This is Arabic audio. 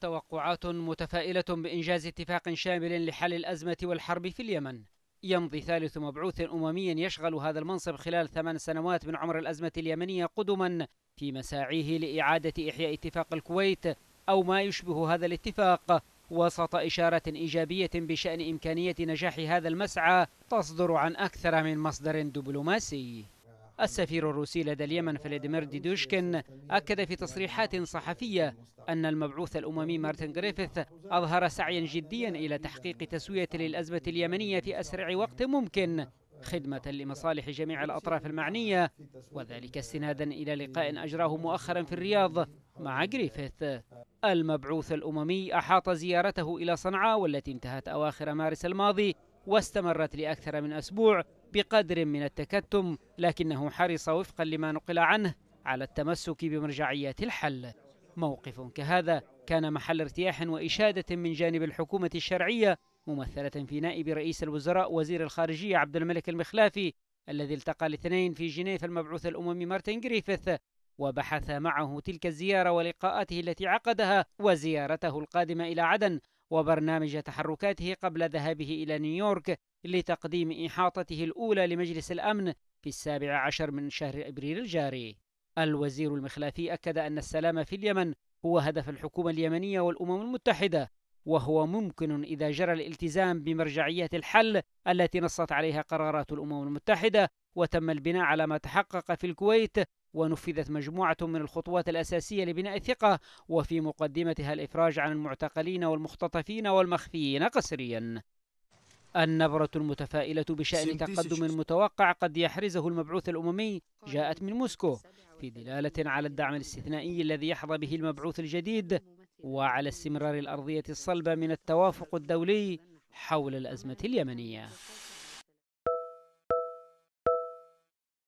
توقعات متفائلة بإنجاز اتفاق شامل لحل الأزمة والحرب في اليمن يمضي ثالث مبعوث أممي يشغل هذا المنصب خلال ثمان سنوات من عمر الأزمة اليمنية قدما في مساعيه لإعادة إحياء اتفاق الكويت أو ما يشبه هذا الاتفاق وسط إشارة إيجابية بشأن إمكانية نجاح هذا المسعى تصدر عن أكثر من مصدر دبلوماسي السفير الروسي لدى اليمن فلاديمير ديدوشكن أكد في تصريحات صحفية أن المبعوث الأممي مارتن غريفيث أظهر سعيا جديا إلى تحقيق تسوية للأزمة اليمنية في أسرع وقت ممكن خدمة لمصالح جميع الأطراف المعنية وذلك استنادا إلى لقاء أجراه مؤخرا في الرياض مع جريفيث المبعوث الأممي أحاط زيارته إلى صنعاء والتي انتهت أواخر مارس الماضي واستمرت لأكثر من أسبوع بقدر من التكتم لكنه حرص وفقا لما نقل عنه على التمسك بمرجعيات الحل موقف كهذا كان محل ارتياح وإشادة من جانب الحكومة الشرعية ممثلة في نائب رئيس الوزراء وزير الخارجية عبد الملك المخلافي الذي التقى الاثنين في جنيف المبعوث الأممي مارتن جريفيث وبحث معه تلك الزيارة ولقاءاته التي عقدها وزيارته القادمة إلى عدن وبرنامج تحركاته قبل ذهابه إلى نيويورك لتقديم إحاطته الأولى لمجلس الأمن في السابع عشر من شهر أبريل الجاري الوزير المخلافي أكد أن السلام في اليمن هو هدف الحكومة اليمنية والأمم المتحدة وهو ممكن إذا جرى الالتزام بمرجعية الحل التي نصت عليها قرارات الأمم المتحدة وتم البناء على ما تحقق في الكويت ونفذت مجموعة من الخطوات الأساسية لبناء الثقة وفي مقدمتها الإفراج عن المعتقلين والمختطفين والمخفيين قسريا النبرة المتفائلة بشأن تقدم متوقع قد يحرزه المبعوث الأممي جاءت من موسكو في دلالة على الدعم الاستثنائي الذي يحظى به المبعوث الجديد أمم وعلى استمرار الأرضية الصلبة من التوافق الدولي حول الأزمة اليمنية